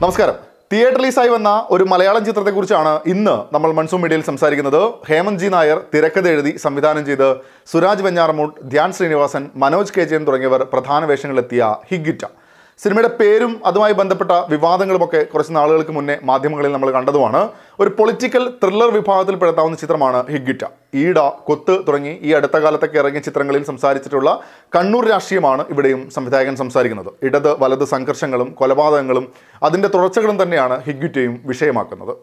നമസ്കാരം തിയേറ്റർ റിലീസായി വന്ന ഒരു മലയാളം ചിത്രത്തെക്കുറിച്ചാണ് ഇന്ന് നമ്മൾ മൺസൂൺ മീഡിയയിൽ സംസാരിക്കുന്നത് ഹേമന്ത് ജി നായർ തിരക്കഥ എഴുതി സംവിധാനം ചെയ്ത് സുരാജ് വെഞ്ഞാറമൂട്ട് ധ്യാൻ ശ്രീനിവാസൻ മനോജ് കെ ജയൻ തുടങ്ങിയവർ പ്രധാന വേഷങ്ങളിലെത്തിയ ഹിഗിറ്റ സിനിമയുടെ പേരും അതുമായി ബന്ധപ്പെട്ട വിവാദങ്ങളുമൊക്കെ കുറച്ച് നാളുകൾക്ക് മുന്നേ മാധ്യമങ്ങളിൽ നമ്മൾ കണ്ടതുമാണ് ഒരു പൊളിറ്റിക്കൽ ത്രില്ലർ വിഭാഗത്തിൽ പെടുത്താവുന്ന ചിത്രമാണ് ഹിഗ്ഗിറ്റ ഈട കൊത്ത് തുടങ്ങി ഈ അടുത്ത കാലത്തൊക്കെ ഇറങ്ങിയ ചിത്രങ്ങളിൽ സംസാരിച്ചിട്ടുള്ള കണ്ണൂർ രാഷ്ട്രീയമാണ് ഇവിടെയും സംവിധായകൻ സംസാരിക്കുന്നത് ഇടത് വലത് സംഘർഷങ്ങളും കൊലപാതകങ്ങളും അതിൻ്റെ തുടർച്ചകളും തന്നെയാണ് ഹിഗ്ഗിറ്റയും വിഷയമാക്കുന്നത്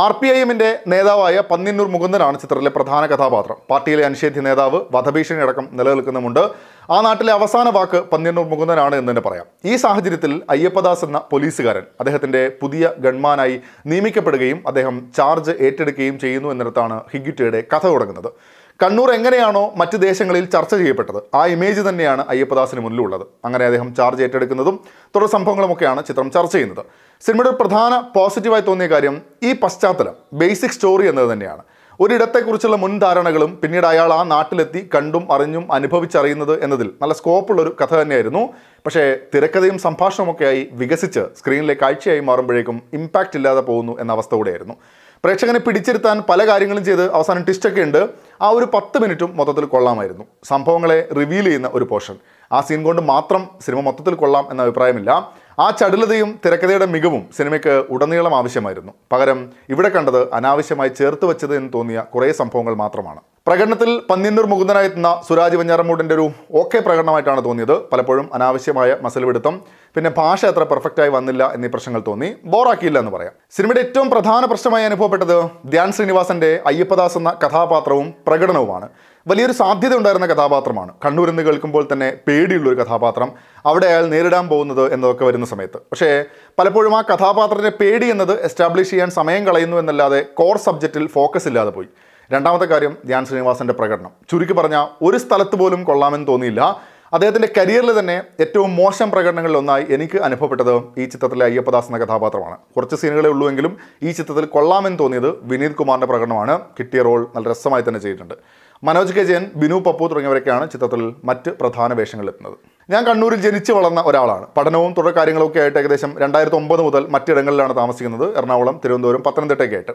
ആർ പി ഐ എമ്മിൻ്റെ നേതാവായ പന്നിന്നൂർ മുകുന്ദനാണ് ചിത്രത്തിലെ പ്രധാന കഥാപാത്രം പാർട്ടിയിലെ അനിഷേധ്യ നേതാവ് വധഭീഷണി അടക്കം നിലനിൽക്കുന്നുമുണ്ട് ആ നാട്ടിലെ അവസാന വാക്ക് പന്നിന്നൂർ മുകുന്ദനാണ് എന്ന് തന്നെ പറയാം ഈ സാഹചര്യത്തിൽ അയ്യപ്പദാസ് എന്ന പോലീസുകാരൻ അദ്ദേഹത്തിൻ്റെ പുതിയ ഗൺമാനായി നിയമിക്കപ്പെടുകയും അദ്ദേഹം ചാർജ് ഏറ്റെടുക്കുകയും ചെയ്യുന്നു എന്നിടത്താണ് ഹിഗ്ഗിറ്റയുടെ കഥ തുടങ്ങുന്നത് കണ്ണൂർ എങ്ങനെയാണോ മറ്റ് ദേശങ്ങളിൽ ചർച്ച ചെയ്യപ്പെട്ടത് ആ ഇമേജ് തന്നെയാണ് അയ്യപ്പദാസിന് മുന്നിലുള്ളത് അങ്ങനെ അദ്ദേഹം ചാർജ് ഏറ്റെടുക്കുന്നതും തുടർ സംഭവങ്ങളുമൊക്കെയാണ് ചിത്രം ചർച്ച ചെയ്യുന്നത് സിനിമയുടെ പ്രധാന പോസിറ്റീവായി തോന്നിയ കാര്യം ഈ പശ്ചാത്തലം ബേസിക് സ്റ്റോറി എന്നത് തന്നെയാണ് ഒരിടത്തെക്കുറിച്ചുള്ള മുൻധാരണകളും പിന്നീട് അയാൾ ആ നാട്ടിലെത്തി കണ്ടും അറിഞ്ഞും അനുഭവിച്ചറിയുന്നത് എന്നതിൽ നല്ല സ്കോപ്പുള്ളൊരു കഥ തന്നെയായിരുന്നു പക്ഷേ തിരക്കഥയും സംഭാഷണമൊക്കെയായി വികസിച്ച് സ്ക്രീനിലെ കാഴ്ചയായി മാറുമ്പോഴേക്കും ഇമ്പാക്റ്റ് ഇല്ലാതെ പോകുന്നു എന്ന അവസ്ഥ കൂടെയായിരുന്നു പ്രേക്ഷകനെ പിടിച്ചിരുത്താൻ പല കാര്യങ്ങളും ചെയ്ത് അവസാനം ട്വിസ്റ്റൊക്കെ ഉണ്ട് ആ ഒരു പത്ത് മിനിറ്റും മൊത്തത്തിൽ കൊള്ളാമായിരുന്നു സംഭവങ്ങളെ റിവീൽ ചെയ്യുന്ന ഒരു പോർഷൻ ആ സീൻ കൊണ്ട് മാത്രം സിനിമ മൊത്തത്തിൽ കൊള്ളാം എന്ന അഭിപ്രായമില്ല ആ ചടുലതയും തിരക്കഥയുടെ മികവും സിനിമയ്ക്ക് ഉടനീളം ആവശ്യമായിരുന്നു പകരം ഇവിടെ കണ്ടത് അനാവശ്യമായി ചേർത്ത് വെച്ചത് എന്ന് തോന്നിയ കുറേ സംഭവങ്ങൾ മാത്രമാണ് പ്രകടനത്തിൽ പന്നിന്നൂർ മുകുന്ദനായെത്തുന്ന സുരാജ് വഞ്ഞാറമൂടിൻ്റെ ഒരു ഓക്കെ പ്രകടനമായിട്ടാണ് തോന്നിയത് പലപ്പോഴും അനാവശ്യമായ മസലുപിടുത്തം പിന്നെ ഭാഷ അത്ര പെർഫെക്റ്റായി വന്നില്ല എന്നീ പ്രശ്നങ്ങൾ തോന്നി ബോറാക്കിയില്ല എന്ന് പറയാം സിനിമയുടെ ഏറ്റവും പ്രധാന പ്രശ്നമായി അനുഭവപ്പെട്ടത് ധ്യാൻ ശ്രീനിവാസന്റെ അയ്യപ്പദാസ് എന്ന കഥാപാത്രവും പ്രകടനവുമാണ് വലിയൊരു സാധ്യത ഉണ്ടായിരുന്ന കഥാപാത്രമാണ് കണ്ണൂരെന്ന് കേൾക്കുമ്പോൾ തന്നെ പേടിയുള്ളൊരു കഥാപാത്രം അവിടെ അയാൾ നേരിടാൻ പോകുന്നത് എന്നതൊക്കെ വരുന്ന സമയത്ത് പക്ഷേ പലപ്പോഴും ആ കഥാപാത്രത്തിൻ്റെ പേടി എന്നത് എസ്റ്റാബ്ലിഷ് ചെയ്യാൻ സമയം കളയുന്നു എന്നല്ലാതെ കോർ സബ്ജക്റ്റിൽ ഫോക്കസ് ഇല്ലാതെ പോയി രണ്ടാമത്തെ കാര്യം ധ്യാൻ ശ്രീനിവാസൻ്റെ പ്രകടനം ചുരുക്കി പറഞ്ഞാൽ ഒരു സ്ഥലത്ത് പോലും കൊള്ളാമെന്ന് തോന്നിയില്ല അദ്ദേഹത്തിൻ്റെ കരിയറിൽ തന്നെ ഏറ്റവും മോശം പ്രകടനങ്ങളിലൊന്നായി എനിക്ക് അനുഭവപ്പെട്ടത് ഈ ചിത്രത്തിലെ അയ്യപ്പദാസ് എന്ന കഥാപാത്രമാണ് കുറച്ച് സീനുകളെ ഉള്ളൂവെങ്കിലും ഈ ചിത്രത്തിൽ കൊള്ളാമെന്ന് തോന്നിയത് വിനീത് കുമാറിൻ്റെ പ്രകടനമാണ് കിട്ടിയ റോൾ നല്ല രസമായി തന്നെ ചെയ്തിട്ടുണ്ട് മനോജ് കെ ജയൻ ബിനു പപ്പു തുടങ്ങിയവരൊക്കെയാണ് ചിത്രത്തിൽ മറ്റ് പ്രധാന വേഷങ്ങളിലെത്തുന്നത് ഞാൻ കണ്ണൂരിൽ ജനിച്ചു വളർന്ന ഒരാളാണ് പഠനവും തുടർ കാര്യങ്ങളൊക്കെ ആയിട്ട് ഏകദേശം രണ്ടായിരത്തി ഒമ്പത് മുതൽ മറ്റിടങ്ങളിലാണ് താമസിക്കുന്നത് എറണാകുളം തിരുവനന്തപുരം പത്തനംതിട്ടയൊക്കെ ആയിട്ട്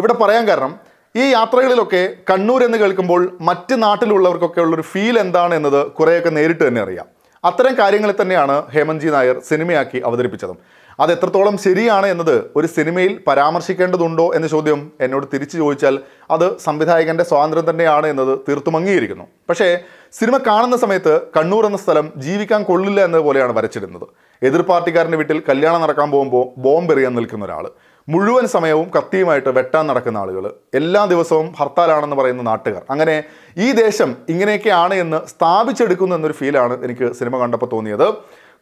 ഇവിടെ പറയാൻ കാരണം ഈ യാത്രകളിലൊക്കെ കണ്ണൂർ എന്ന് കേൾക്കുമ്പോൾ മറ്റ് നാട്ടിലുള്ളവർക്കൊക്കെ ഉള്ളൊരു ഫീൽ എന്താണ് എന്നത് കുറേയൊക്കെ നേരിട്ട് തന്നെ അറിയാം അത്തരം കാര്യങ്ങളെ തന്നെയാണ് ഹേമൻജി നായർ സിനിമയാക്കി അവതരിപ്പിച്ചതും അത് എത്രത്തോളം ശരിയാണ് എന്നത് ഒരു സിനിമയിൽ പരാമർശിക്കേണ്ടതുണ്ടോ എന്ന ചോദ്യം എന്നോട് തിരിച്ചു ചോദിച്ചാൽ അത് സംവിധായകൻ്റെ സ്വാതന്ത്ര്യം തന്നെയാണ് എന്നത് തീർത്തും അംഗീകരിക്കുന്നു പക്ഷേ സിനിമ കാണുന്ന സമയത്ത് കണ്ണൂർ എന്ന സ്ഥലം ജീവിക്കാൻ കൊള്ളില്ല എന്നതുപോലെയാണ് വരച്ചിരുന്നത് എതിർ പാർട്ടിക്കാരൻ്റെ വീട്ടിൽ കല്യാണം നടക്കാൻ പോകുമ്പോൾ ബോംബെറിയാൻ നിൽക്കുന്ന ഒരാൾ മുഴുവൻ സമയവും കത്തിയുമായിട്ട് വെട്ടാൻ നടക്കുന്ന ആളുകൾ എല്ലാ ദിവസവും ഹർത്താലാണെന്ന് പറയുന്ന നാട്ടുകാർ അങ്ങനെ ഈ ദേശം ഇങ്ങനെയൊക്കെയാണ് എന്ന് സ്ഥാപിച്ചെടുക്കുന്നു എന്നൊരു ഫീലാണ് എനിക്ക് സിനിമ കണ്ടപ്പോൾ തോന്നിയത്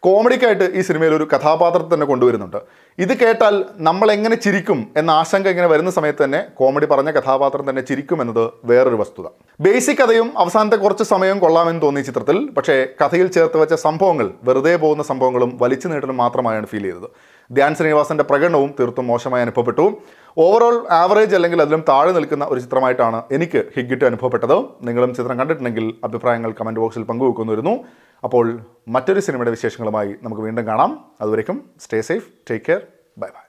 കോമഡിക്കായിട്ട് ഈ സിനിമയിൽ ഒരു കഥാപാത്രത്തെ തന്നെ കൊണ്ടുവരുന്നുണ്ട് ഇത് കേട്ടാൽ നമ്മൾ എങ്ങനെ ചിരിക്കും എന്ന ആശങ്ക ഇങ്ങനെ വരുന്ന സമയത്ത് തന്നെ കോമഡി പറഞ്ഞ കഥാപാത്രം തന്നെ ചിരിക്കും എന്നത് വേറൊരു വസ്തുത ബേസിക് കഥയും അവസാനത്തെ കുറച്ച് സമയം കൊള്ളാമെന്ന് തോന്നി ചിത്രത്തിൽ പക്ഷേ കഥയിൽ ചേർത്ത് വെച്ച സംഭവങ്ങൾ വെറുതെ പോകുന്ന സംഭവങ്ങളും വലിച്ചു നീട്ടലും മാത്രമായാണ് ഫീൽ ചെയ്തത് ധ്യാൻ ശ്രീനിവാസന്റെ പ്രകടനവും തീർത്തും മോശമായി അനുഭവപ്പെട്ടു ഓവറോൾ ആവറേജ് അല്ലെങ്കിൽ അതിലും താഴെ നിൽക്കുന്ന ഒരു ചിത്രമായിട്ടാണ് എനിക്ക് ഹിഗ്ഗിറ്റ് അനുഭവപ്പെട്ടത് നിങ്ങളും ചിത്രം കണ്ടിട്ടുണ്ടെങ്കിൽ അഭിപ്രായങ്ങൾ കമൻറ്റ് ബോക്സിൽ പങ്കുവെക്കുന്നു അപ്പോൾ മറ്റൊരു സിനിമയുടെ വിശേഷങ്ങളുമായി നമുക്ക് വീണ്ടും കാണാം അതുവരേക്കും stay safe take care bye by